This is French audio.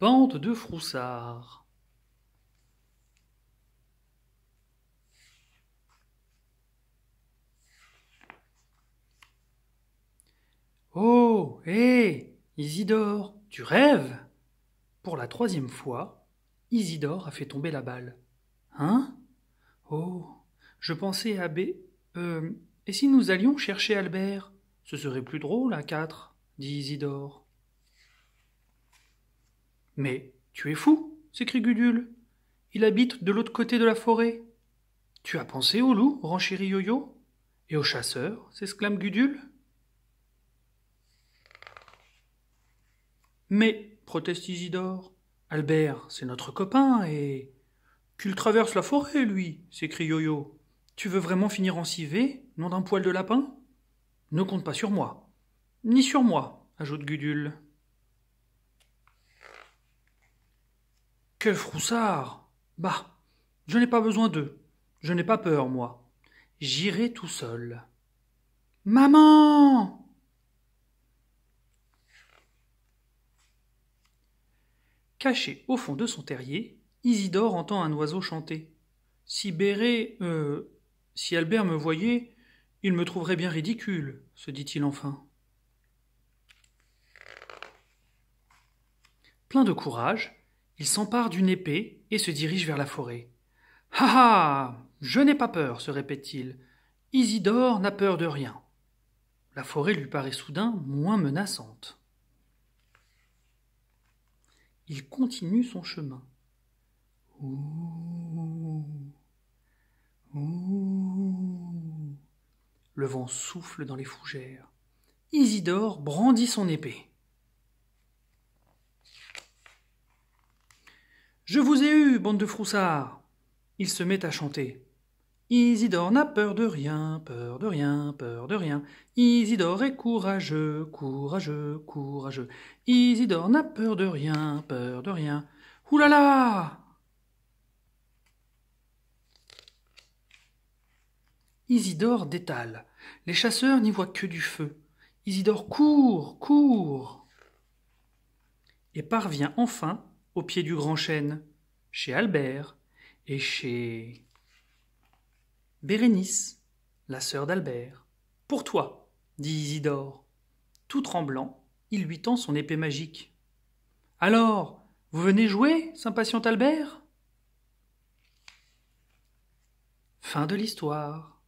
Pente de Froussard. Oh, hé, Isidore, tu rêves Pour la troisième fois, Isidore a fait tomber la balle. Hein Oh, je pensais à B. Euh, et si nous allions chercher Albert Ce serait plus drôle à quatre, dit Isidore. Mais tu es fou s'écrie Gudule. Il habite de l'autre côté de la forêt. Tu as pensé au loup renchérit Yoyo. Et au chasseur s'exclame Gudule. Mais, proteste Isidore, Albert, c'est notre copain et. Qu'il traverse la forêt, lui s'écrie Yoyo. Tu veux vraiment finir en civet, non d'un poil de lapin Ne compte pas sur moi. Ni sur moi, ajoute Gudule. Que froussard Bah Je n'ai pas besoin d'eux. Je n'ai pas peur, moi. J'irai tout seul. Maman Caché au fond de son terrier, Isidore entend un oiseau chanter. Si Béret, euh, si Albert me voyait, il me trouverait bien ridicule, se dit-il enfin. Plein de courage, il s'empare d'une épée et se dirige vers la forêt. Ah ah Je n'ai pas peur, se répète il Isidore n'a peur de rien. La forêt lui paraît soudain moins menaçante. Il continue son chemin. Ouh, ouh. Le vent souffle dans les fougères. Isidore brandit son épée. Je vous ai eu, bande de froussards Il se met à chanter. Isidore n'a peur de rien, peur de rien, peur de rien. Isidore est courageux, courageux, courageux. Isidore n'a peur de rien, peur de rien. Oulala là là Isidore détale. Les chasseurs n'y voient que du feu. Isidore court, court et parvient enfin au pied du grand chêne, chez Albert et chez Bérénice, la sœur d'Albert. Pour toi, dit Isidore. Tout tremblant, il lui tend son épée magique. Alors, vous venez jouer, s'impatiente Albert Fin de l'histoire.